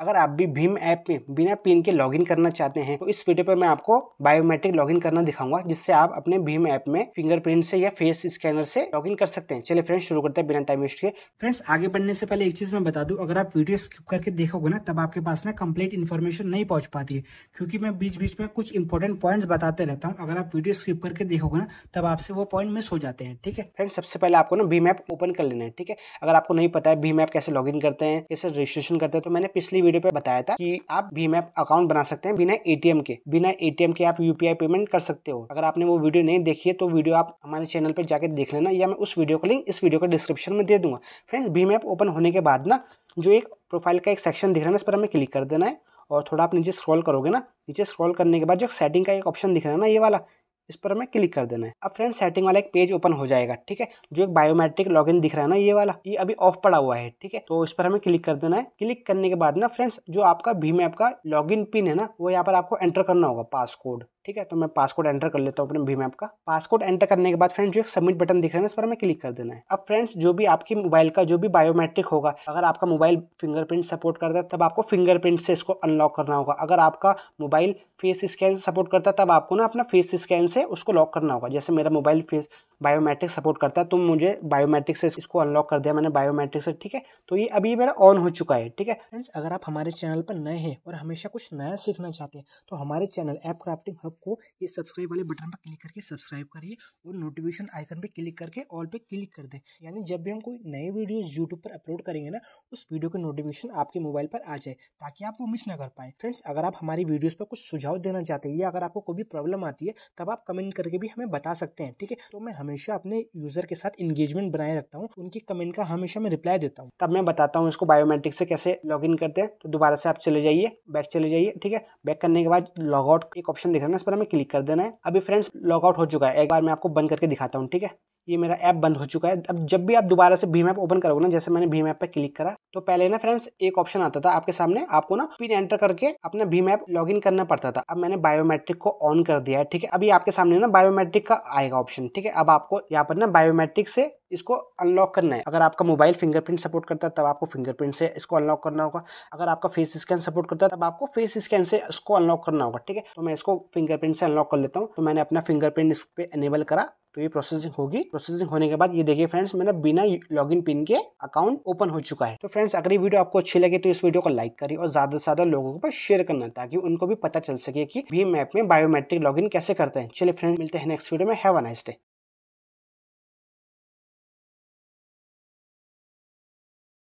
अगर आप भी भीम ऐप में बिना पिन के लॉगिन करना चाहते हैं तो इस वीडियो पर मैं आपको बायोमेट्रिक लॉगिन करना दिखाऊंगा जिससे आप अपने भीम ऐप में फिंगरप्रिंट से या फेस स्कैनर से लॉगिन कर सकते हैं चलिए फ्रेंड्स शुरू करते हैं बिना टाइम वेस्ट के फ्रेंड्स आगे बढ़ने से पहले एक चीज मैं बता दू अगर आप वीडियो स्किप करके देखोगे ना तब आपके पास ना कम्प्लीट इन्फॉर्मेशन नहीं पहुंच पाती है क्योंकि मैं बीच बीच में कुछ इंपॉर्टेंट पॉइंट बताते रहता हूँ अगर आप वीडियो स्किप करके देखोगे ना तब आपसे वो पॉइंट मिस हो जाते हैं ठीक है फ्रेंड्स सबसे पहले आपको ना भीम ऐप ओपन कर लेना है ठीक है अगर आपको नहीं पता है भीम ऐप कैसे लॉग करते हैं कैसे रजिस्ट्रेशन करते हैं तो मैंने पिछली वीडियो पे बताया था कि आप भीम ऐप अकाउंट बना सकते हैं बिना एटीएम के बिना एटीएम के आप यूपीआई पेमेंट कर सकते हो अगर आपने वो वीडियो नहीं देखी है तो वीडियो आप हमारे चैनल पर जाकर देख लेना या मैं उस वीडियो का लिंक इस वीडियो का डिस्क्रिप्शन में दे दूंगा फ्रेंड्स भीम ऐप ओपन होने के बाद ना जो एक प्रोफाइल का एक सेक्शन दिख रहा है ना इस पर हमें क्लिक कर देना है और थोड़ा आप नीचे स्क्रॉल करोगे ना नीचे स्क्रॉल करने के बाद जो सेटिंग का एक ऑप्शन दिख रहा है ना ये वाला इस पर हमें क्लिक कर देना है अब फ्रेंड सेटिंग वाला एक पेज ओपन हो जाएगा ठीक है जो एक बायोमेट्रिक लॉगिन दिख रहा है ना ये वाला ये अभी ऑफ पड़ा हुआ है ठीक है तो इस पर हमें क्लिक कर देना है क्लिक करने के बाद ना फ्रेंड्स जो आपका भीम ऐप का लॉगिन पिन है ना वो यहाँ पर आपको एंटर करना होगा पासकोड ठीक है तो मैं पासकोड एंटर कर लेता हूँ अपने भीम ऐप का पासकोड एंटर करने के बाद फ्रेंड्स जो एक सबमिट बटन दिख रहा है ना इस पर हमें क्लिक कर देना है अब फ्रेंड्स जो भी आपकी मोबाइल का जो भी बायोमेट्रिक होगा अगर आपका मोबाइल फिंगरप्रिंट सपोर्ट करता है तब आपको फिंगरप्रिंट से इसको अनलॉक करना होगा अगर आपका मोबाइल फेस स्कैन सपोर्ट करता है तब आपको ना अपना फेस स्कैन से उसको लॉक करना होगा जैसे मेरा मोबाइल फेस बायोमेट्रिक सपोर्ट करता है तो मुझे बायोमेट्रिक से इसको अनलॉक कर दिया मैंने बायोमेट्रिक से ठीक है तो ये अभी मेरा ऑन हो चुका है ठीक है फ्रेंड्स अगर आप हमारे चैनल पर नए हैं और हमेशा कुछ नया सीखना चाहते हैं तो हमारे चैनल ऐप क्राफ्टिंग हब आपको ये सब्सक्राइब वाले बटन पर क्लिक करके सब्सक्राइब करिए और नोटिफिकेशन आइकन पर क्लिक करके ऑल पे क्लिक कर दें यानी जब भी हम कोई नए वीडियो यूट्यूब पर अपलोड करेंगे ना उस वीडियो का नोटिफिकेशन आपके मोबाइल पर आ जाए ताकि आप वो मिस ना कर पाए फ्रेंड्स अगर आप हमारी वीडियोज़ पर कुछ सुझाव देना चाहते हैं या अगर आपको कोई भी प्रॉब्लम आती है तब आप कमेंट करके भी हमें बता सकते हैं ठीक है तो मैं हमेशा अपने यूज़र के साथ इंगेजमेंट बनाए रखता हूँ उनकी कमेंट का हमेशा मैं रिप्लाई देता हूँ तब मैं बताता हूँ इसको बायोमेट्रिक से कैसे लॉग करते हैं तो दोबारा से आप चले जाइए बैक चले जाइए ठीक है बैक करने के बाद लॉग आउट एक ऑप्शन दिख रहा है पर हमें क्लिक कर देना है अभी फ्रेंड्स लॉकआउट हो चुका है एक बार मैं आपको बंद करके दिखाता हूँ ठीक है ये मेरा ऐप बंद हो चुका है अब जब भी आप दोबारा से भीम ऐप ओपन करोगे ना जैसे मैंने भीम ऐप पे क्लिक करा तो पहले ना फ्रेंड्स एक ऑप्शन आता था आपके सामने आपको ना पिन एंटर करके अपना भीम ऐप लॉगिन करना पड़ता था अब मैंने बायोमेट्रिक को ऑन कर दिया है ठीक है अभी आपके सामने ना बायोमेट्रिक का आएगा ऑप्शन ठीक है अब आपको यहाँ पर ना बायोमेट्रिक से इसको अनलॉक करना है अगर आपका मोबाइल फिंगरप्रिंट सपोर्ट करता है तब आपको फिंगरप्रिंट से इसको अनलॉक करना होगा अगर आपका फेस स्कैन सपोर्ट करता है तब आपको फेस स्कैन से इसको अनलॉक करना होगा ठीक है तो मैं इसको फिंगरप्रिंट से अनलॉक कर लेता हूँ तो मैंने अपना फिंगरप्रिंट इस पर एनेबल करा तो ये प्रोसेसिंग होगी प्रोसेसिंग होने के बाद ये देखिए फ्रेंड्स मेरा बिना लॉग इन पिन के अकाउंट ओपन हो चुका है तो फ्रेंड्स अगर ये वीडियो आपको अच्छी लगे तो इस वीडियो को लाइक करें और ज्यादा से ज्यादा लोगों को शेयर करना ताकि उनको भी पता चल सके कि भीम ऐप में बायोमेट्रिक इन कैसे करते हैं चलिए फ्रेंड मिलते हैं नेक्स्ट वीडियो में हैव अ नाइस डे